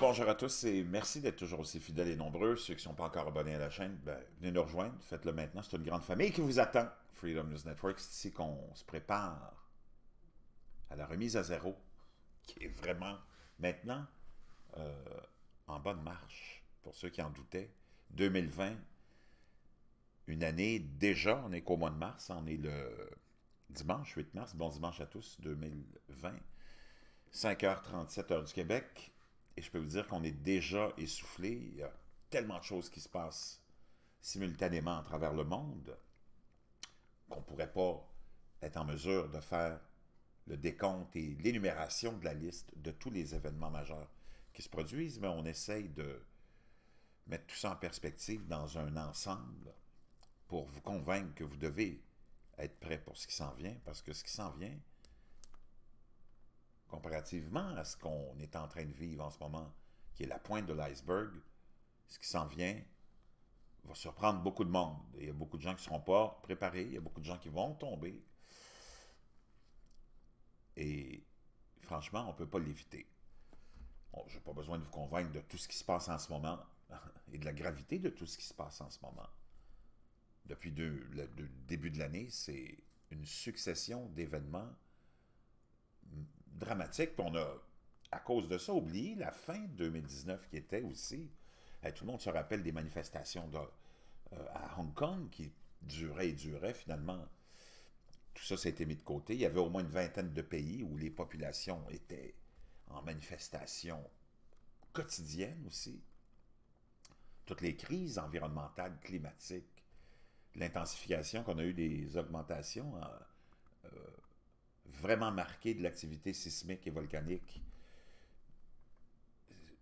bonjour à tous et merci d'être toujours aussi fidèles et nombreux. Ceux qui ne sont pas encore abonnés à la chaîne, ben, venez nous rejoindre, faites-le maintenant, c'est une grande famille qui vous attend. Freedom News Network, c'est ici qu'on se prépare à la remise à zéro, qui est vraiment maintenant euh, en bonne marche, pour ceux qui en doutaient. 2020, une année déjà, on n'est qu'au mois de mars, on est le dimanche 8 mars, bon dimanche à tous, 2020, 5h37 heure du Québec. Et je peux vous dire qu'on est déjà essoufflé. Il y a tellement de choses qui se passent simultanément à travers le monde qu'on ne pourrait pas être en mesure de faire le décompte et l'énumération de la liste de tous les événements majeurs qui se produisent, mais on essaye de mettre tout ça en perspective dans un ensemble pour vous convaincre que vous devez être prêt pour ce qui s'en vient, parce que ce qui s'en vient, comparativement à ce qu'on est en train de vivre en ce moment, qui est la pointe de l'iceberg, ce qui s'en vient va surprendre beaucoup de monde. Il y a beaucoup de gens qui ne seront pas préparés, il y a beaucoup de gens qui vont tomber. Et franchement, on ne peut pas l'éviter. Je n'ai pas besoin de vous convaincre de tout ce qui se passe en ce moment et de la gravité de tout ce qui se passe en ce moment. Depuis le début de l'année, c'est une succession d'événements dramatique. Puis on a, à cause de ça, oublié la fin 2019 qui était aussi. tout le monde se rappelle des manifestations euh, à Hong Kong qui duraient et duraient finalement. Tout ça, été mis de côté. Il y avait au moins une vingtaine de pays où les populations étaient en manifestation quotidienne aussi. Toutes les crises environnementales, climatiques, l'intensification qu'on a eu des augmentations hein, euh, vraiment marqué de l'activité sismique et volcanique.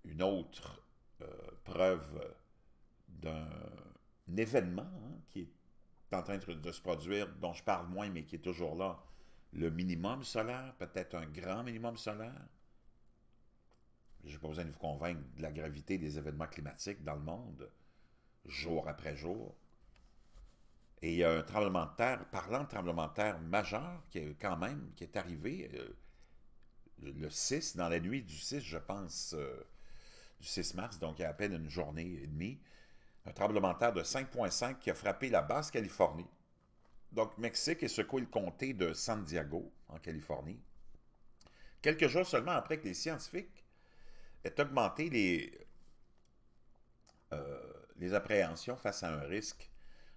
Une autre euh, preuve d'un événement hein, qui est en train de, de se produire, dont je parle moins, mais qui est toujours là, le minimum solaire, peut-être un grand minimum solaire. Je n'ai pas besoin de vous convaincre de la gravité des événements climatiques dans le monde, jour après jour. Et il y a un tremblement de terre, parlant de tremblement de terre majeur, qui est quand même, qui est arrivé euh, le 6, dans la nuit du 6, je pense, euh, du 6 mars, donc il y a à peine une journée et demie, un tremblement de terre de 5,5 qui a frappé la Basse-Californie. Donc, Mexique et secoué le comté de San Diego, en Californie. Quelques jours seulement après que les scientifiques aient augmenté les, euh, les appréhensions face à un risque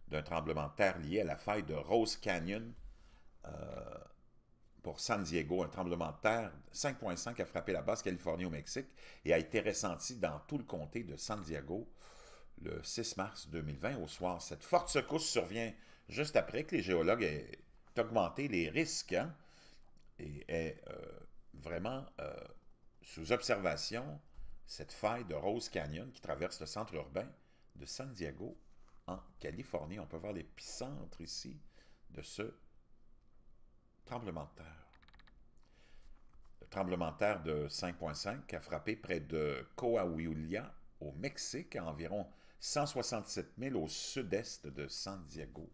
d'un tremblement de terre lié à la faille de Rose Canyon euh, pour San Diego. Un tremblement de terre 5.5 qui a frappé la Basse-Californie au Mexique et a été ressenti dans tout le comté de San Diego le 6 mars 2020 au soir. Cette forte secousse survient juste après que les géologues aient augmenté les risques hein, et est euh, vraiment euh, sous observation cette faille de Rose Canyon qui traverse le centre urbain de San Diego en Californie. On peut voir l'épicentre ici de ce tremblement de terre. Le tremblement de terre de 5.5 a frappé près de Coahuila, au Mexique, à environ 167 000 au sud-est de San Diego.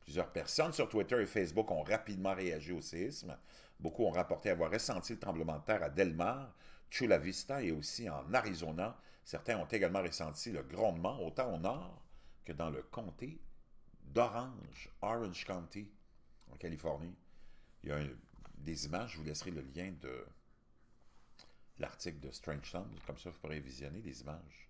Plusieurs personnes sur Twitter et Facebook ont rapidement réagi au séisme. Beaucoup ont rapporté avoir ressenti le tremblement de terre à Delmar, Chula Vista et aussi en Arizona. Certains ont également ressenti le grondement autant au nord dans le comté d'Orange, Orange County, en Californie, il y a des images, je vous laisserai le lien de l'article de Strange Sounds, comme ça vous pourrez visionner des images.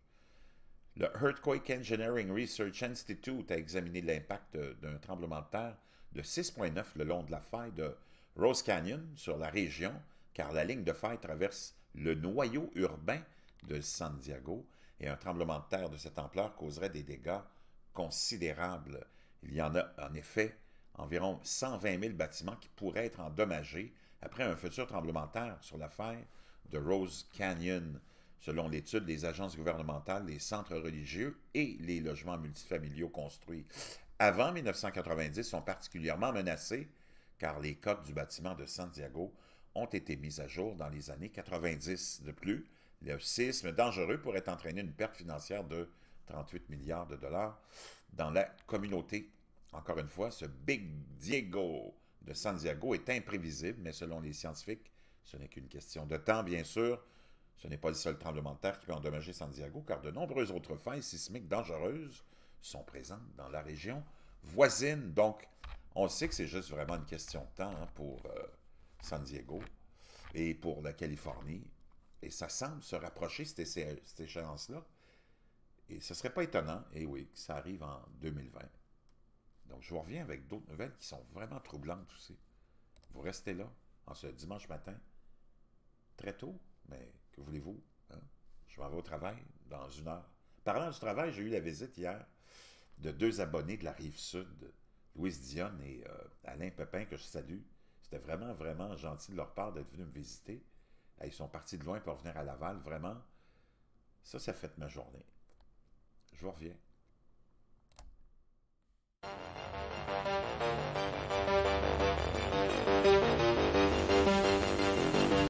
Le Earthquake Engineering Research Institute a examiné l'impact d'un tremblement de terre de 6,9 le long de la faille de Rose Canyon sur la région, car la ligne de faille traverse le noyau urbain de San Diego et un tremblement de terre de cette ampleur causerait des dégâts considérable. Il y en a, en effet, environ 120 000 bâtiments qui pourraient être endommagés après un futur tremblement de terre sur la faille de Rose Canyon, selon l'étude des agences gouvernementales, les centres religieux et les logements multifamiliaux construits avant 1990 sont particulièrement menacés car les codes du bâtiment de Santiago ont été mis à jour dans les années 90. De plus, le séisme dangereux pourrait entraîner une perte financière de 38 milliards de dollars, dans la communauté. Encore une fois, ce Big Diego de San Diego est imprévisible, mais selon les scientifiques, ce n'est qu'une question de temps, bien sûr. Ce n'est pas le seul tremblement de terre qui peut endommager San Diego, car de nombreuses autres failles sismiques dangereuses sont présentes dans la région voisine. Donc, on sait que c'est juste vraiment une question de temps hein, pour euh, San Diego et pour la Californie. Et ça semble se rapprocher, cette échéance-là. Et ce ne serait pas étonnant, et eh oui, que ça arrive en 2020. Donc, je vous reviens avec d'autres nouvelles qui sont vraiment troublantes aussi. Vous restez là, en ce dimanche matin, très tôt, mais que voulez-vous? Hein? Je m'en vais au travail dans une heure. Parlant du travail, j'ai eu la visite hier de deux abonnés de la Rive-Sud, Louise Dionne et euh, Alain Pepin, que je salue. C'était vraiment, vraiment gentil de leur part d'être venus me visiter. Ils sont partis de loin pour venir à Laval, vraiment. Ça, ça fait ma journée. Je vous reviens.